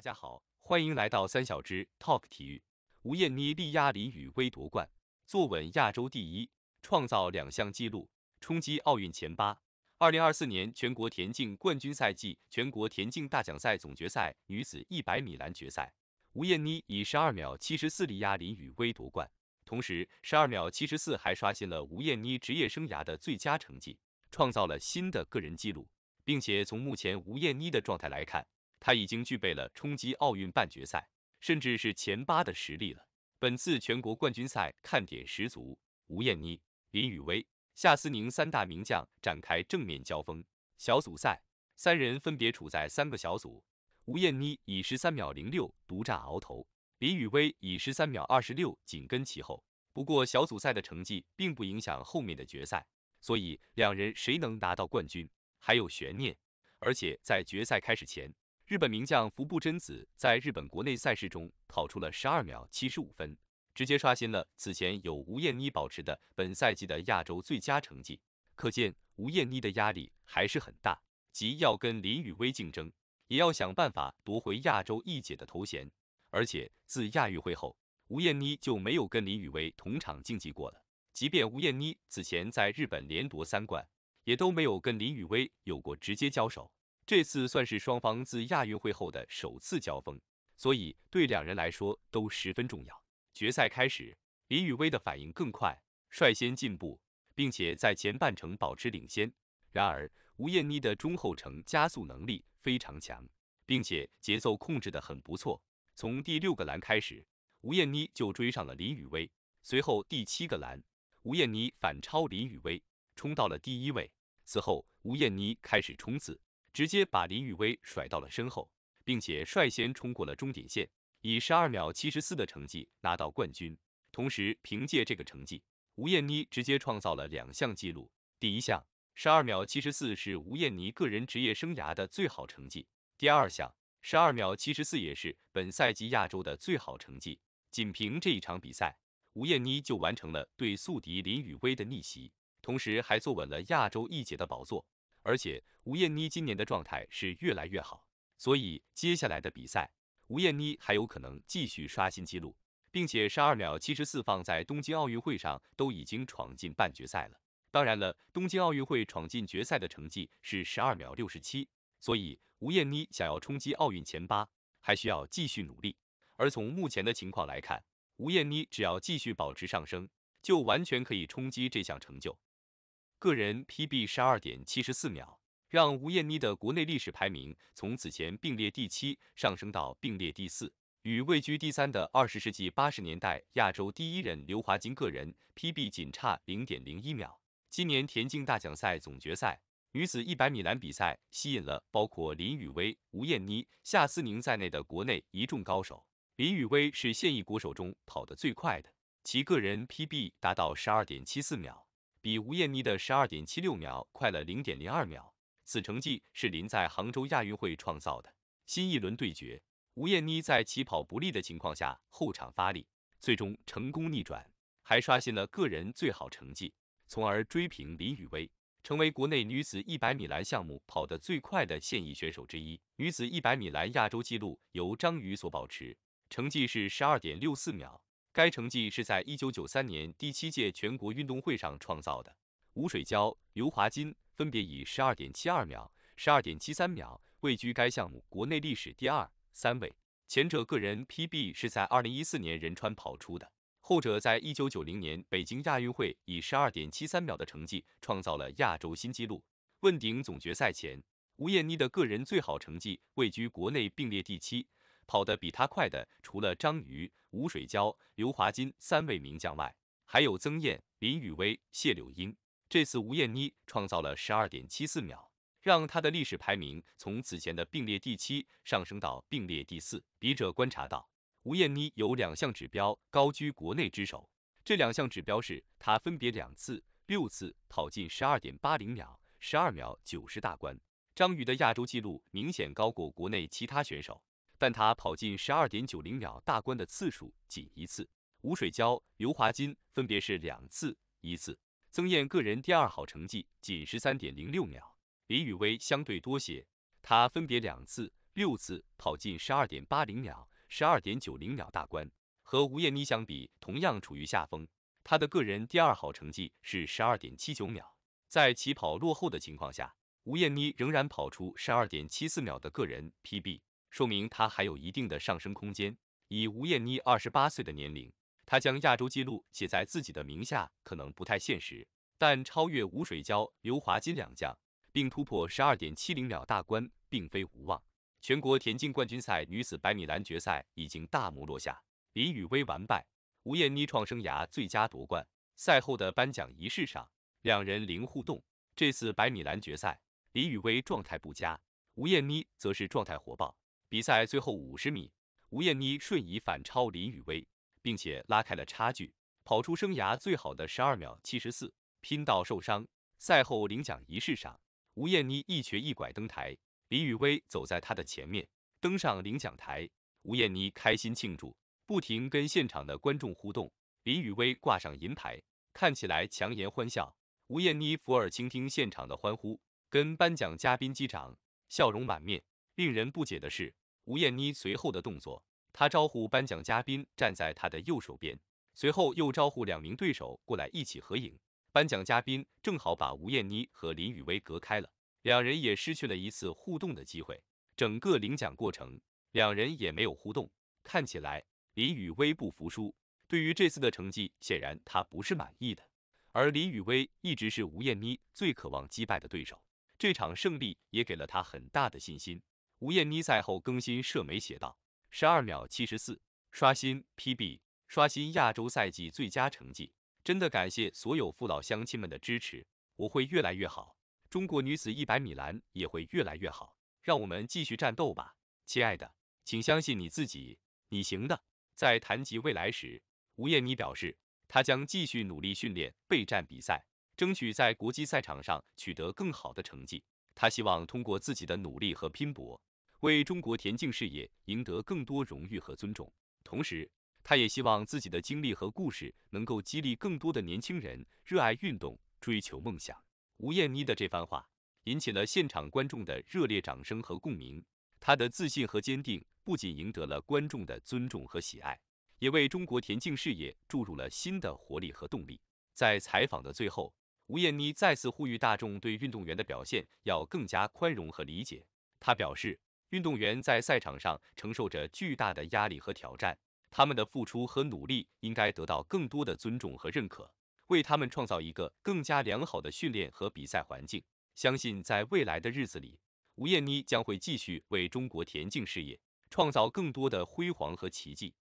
大家好，欢迎来到三小只 Talk 体育。吴艳妮力压林雨薇夺冠，坐稳亚洲第一，创造两项纪录，冲击奥运前八。二零二四年全国田径冠军赛季全国田径大奖赛总决赛女子一百米栏决赛，吴艳妮以十二秒七十四力压林雨薇夺冠，同时十二秒七十四还刷新了吴艳妮职业生涯的最佳成绩，创造了新的个人纪录，并且从目前吴艳妮的状态来看。他已经具备了冲击奥运半决赛，甚至是前八的实力了。本次全国冠军赛看点十足，吴艳妮、林雨薇、夏思凝三大名将展开正面交锋。小组赛三人分别处在三个小组，吴艳妮以十三秒零六独占鳌头，林雨薇以十三秒二十六紧跟其后。不过，小组赛的成绩并不影响后面的决赛，所以两人谁能拿到冠军还有悬念。而且在决赛开始前。日本名将福布真子在日本国内赛事中跑出了十二秒七十五分，直接刷新了此前由吴艳妮保持的本赛季的亚洲最佳成绩。可见吴艳妮的压力还是很大，即要跟林雨薇竞争，也要想办法夺回亚洲一姐的头衔。而且自亚运会后，吴艳妮就没有跟林雨薇同场竞技过了。即便吴艳妮此前在日本连夺三冠，也都没有跟林雨薇有过直接交手。这次算是双方自亚运会后的首次交锋，所以对两人来说都十分重要。决赛开始，林雨薇的反应更快，率先进步，并且在前半程保持领先。然而，吴艳妮的中后程加速能力非常强，并且节奏控制得很不错。从第六个栏开始，吴艳妮就追上了林雨薇，随后第七个栏，吴艳妮反超林雨薇，冲到了第一位。此后，吴艳妮开始冲刺。直接把林雨薇甩到了身后，并且率先冲过了终点线，以十二秒七十四的成绩拿到冠军。同时，凭借这个成绩，吴艳妮直接创造了两项纪录：第一项，十二秒七十四是吴艳妮个人职业生涯的最好成绩；第二项，十二秒七十四也是本赛季亚洲的最好成绩。仅凭这一场比赛，吴艳妮就完成了对宿敌林雨薇的逆袭，同时还坐稳了亚洲一姐的宝座。而且吴艳妮今年的状态是越来越好，所以接下来的比赛，吴艳妮还有可能继续刷新纪录，并且十二秒七十四放在东京奥运会上都已经闯进半决赛了。当然了，东京奥运会闯进决赛的成绩是十二秒六十七，所以吴艳妮想要冲击奥运前八，还需要继续努力。而从目前的情况来看，吴艳妮只要继续保持上升，就完全可以冲击这项成就。个人 PB 十二点七十四秒，让吴艳妮的国内历史排名从此前并列第七上升到并列第四，与位居第三的二十世纪八十年代亚洲第一人刘华金个人 PB 仅差零点零一秒。今年田径大奖赛总决赛女子一百米栏比赛吸引了包括林雨薇、吴艳妮、夏思凝在内的国内一众高手。林雨薇是现役国手中跑得最快的，其个人 PB 达到十二点七四秒。比吴艳妮的十二点七六秒快了零点零二秒，此成绩是林在杭州亚运会创造的新一轮对决。吴艳妮在起跑不利的情况下后场发力，最终成功逆转，还刷新了个人最好成绩，从而追平林雨薇，成为国内女子一百米栏项目跑得最快的现役选手之一。女子一百米栏亚洲纪录由张雨所保持，成绩是十二点六四秒。该成绩是在一九九三年第七届全国运动会上创造的。吴水娇、刘华金分别以十二点七二秒、十二点七三秒位居该项目国内历史第二、三位。前者个人 PB 是在二零一四年仁川跑出的，后者在一九九零年北京亚运会以十二点七三秒的成绩创造了亚洲新纪录。问鼎总决赛前，吴艳妮的个人最好成绩位居国内并列第七。跑得比他快的，除了张瑜、吴水娇、刘华金三位名将外，还有曾艳、林雨薇、谢柳英。这次吴艳妮创造了12.74秒，让她的历史排名从此前的并列第七上升到并列第四。笔者观察到，吴艳妮有两项指标高居国内之首，这两项指标是她分别两次、六次跑进12.80秒、12秒90大关。张宇的亚洲纪录明显高过国内其他选手。但他跑进十二点九零秒大关的次数仅一次，吴水娇、刘华金分别是两次、一次。曾艳个人第二好成绩仅十三点零六秒，李雨薇相对多些，她分别两次、六次跑进十二点八零秒、十二点九零秒大关。和吴艳妮相比，同样处于下风，她的个人第二好成绩是十二点七九秒。在起跑落后的情况下，吴艳妮仍然跑出十二点七四秒的个人 PB。说明她还有一定的上升空间。以吴艳妮二十八岁的年龄，她将亚洲纪录写在自己的名下可能不太现实，但超越吴水娇、刘华金两将，并突破十二点七零秒大关，并非无望。全国田径冠军赛女子百米栏决赛已经大幕落下，李雨薇完败，吴艳妮创生涯最佳夺冠。赛后的颁奖仪式上，两人零互动。这次百米栏决赛，李雨薇状态不佳，吴艳妮则是状态火爆。比赛最后五十米，吴艳妮瞬移反超林雨薇，并且拉开了差距，跑出生涯最好的十二秒七十四，拼到受伤。赛后领奖仪式上，吴艳妮一瘸一拐登台，林雨薇走在她的前面登上领奖台。吴艳妮开心庆祝，不停跟现场的观众互动。林雨薇挂上银牌，看起来强颜欢笑。吴艳妮伏耳倾听现场的欢呼，跟颁奖嘉宾击掌，笑容满面。令人不解的是。吴艳妮随后的动作，她招呼颁奖嘉宾站在她的右手边，随后又招呼两名对手过来一起合影。颁奖嘉宾正好把吴艳妮和林雨薇隔开了，两人也失去了一次互动的机会。整个领奖过程，两人也没有互动。看起来林雨薇不服输，对于这次的成绩，显然她不是满意的。而林雨薇一直是吴艳妮最渴望击败的对手，这场胜利也给了她很大的信心。吴艳妮赛后更新社媒写道：“十二秒七十四，刷新 PB，刷新亚洲赛季最佳成绩。真的感谢所有父老乡亲们的支持，我会越来越好，中国女子一百米栏也会越来越好。让我们继续战斗吧，亲爱的，请相信你自己，你行的。”在谈及未来时，吴艳妮表示，她将继续努力训练，备战比赛，争取在国际赛场上取得更好的成绩。她希望通过自己的努力和拼搏。为中国田径事业赢得更多荣誉和尊重，同时，他也希望自己的经历和故事能够激励更多的年轻人热爱运动、追求梦想。吴艳妮的这番话引起了现场观众的热烈掌声和共鸣。她的自信和坚定不仅赢得了观众的尊重和喜爱，也为中国田径事业注入了新的活力和动力。在采访的最后，吴艳妮再次呼吁大众对运动员的表现要更加宽容和理解。她表示。运动员在赛场上承受着巨大的压力和挑战，他们的付出和努力应该得到更多的尊重和认可，为他们创造一个更加良好的训练和比赛环境。相信在未来的日子里，吴艳妮将会继续为中国田径事业创造更多的辉煌和奇迹。